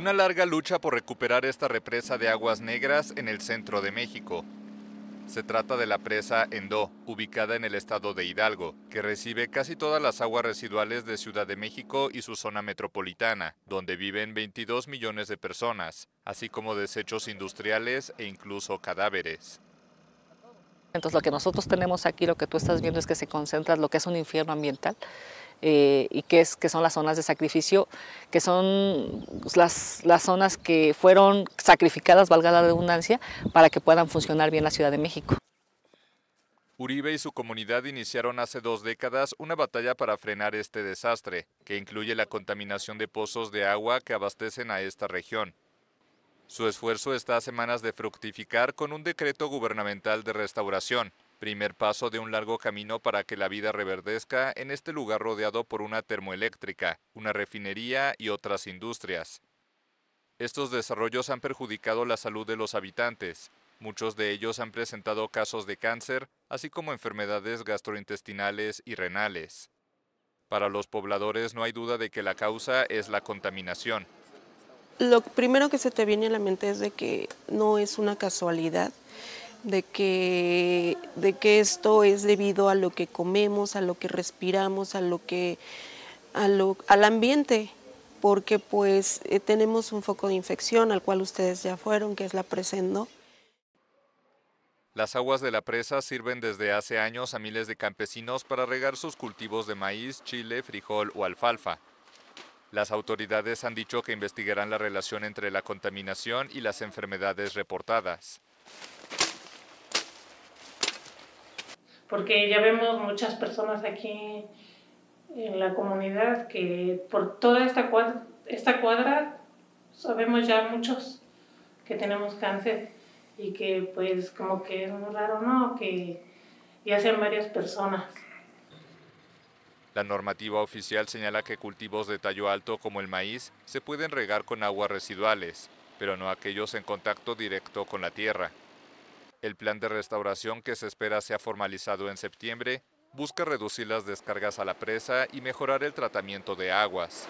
Una larga lucha por recuperar esta represa de aguas negras en el centro de México. Se trata de la presa Endó, ubicada en el estado de Hidalgo, que recibe casi todas las aguas residuales de Ciudad de México y su zona metropolitana, donde viven 22 millones de personas, así como desechos industriales e incluso cadáveres. Entonces lo que nosotros tenemos aquí, lo que tú estás viendo es que se concentra lo que es un infierno ambiental. Eh, y que, es, que son las zonas de sacrificio, que son las, las zonas que fueron sacrificadas, valga la redundancia, para que puedan funcionar bien la Ciudad de México. Uribe y su comunidad iniciaron hace dos décadas una batalla para frenar este desastre, que incluye la contaminación de pozos de agua que abastecen a esta región. Su esfuerzo está a semanas de fructificar con un decreto gubernamental de restauración, primer paso de un largo camino para que la vida reverdezca en este lugar rodeado por una termoeléctrica, una refinería y otras industrias. Estos desarrollos han perjudicado la salud de los habitantes. Muchos de ellos han presentado casos de cáncer, así como enfermedades gastrointestinales y renales. Para los pobladores no hay duda de que la causa es la contaminación. Lo primero que se te viene a la mente es de que no es una casualidad de que, de que esto es debido a lo que comemos, a lo que respiramos, a lo que, al ambiente, porque pues eh, tenemos un foco de infección al cual ustedes ya fueron, que es la no Las aguas de la presa sirven desde hace años a miles de campesinos para regar sus cultivos de maíz, chile, frijol o alfalfa. Las autoridades han dicho que investigarán la relación entre la contaminación y las enfermedades reportadas porque ya vemos muchas personas aquí en la comunidad que por toda esta cuadra, esta cuadra sabemos ya muchos que tenemos cáncer y que pues como que es muy raro, ¿no? Que ya sean varias personas. La normativa oficial señala que cultivos de tallo alto como el maíz se pueden regar con aguas residuales, pero no aquellos en contacto directo con la tierra. El plan de restauración que se espera sea formalizado en septiembre busca reducir las descargas a la presa y mejorar el tratamiento de aguas.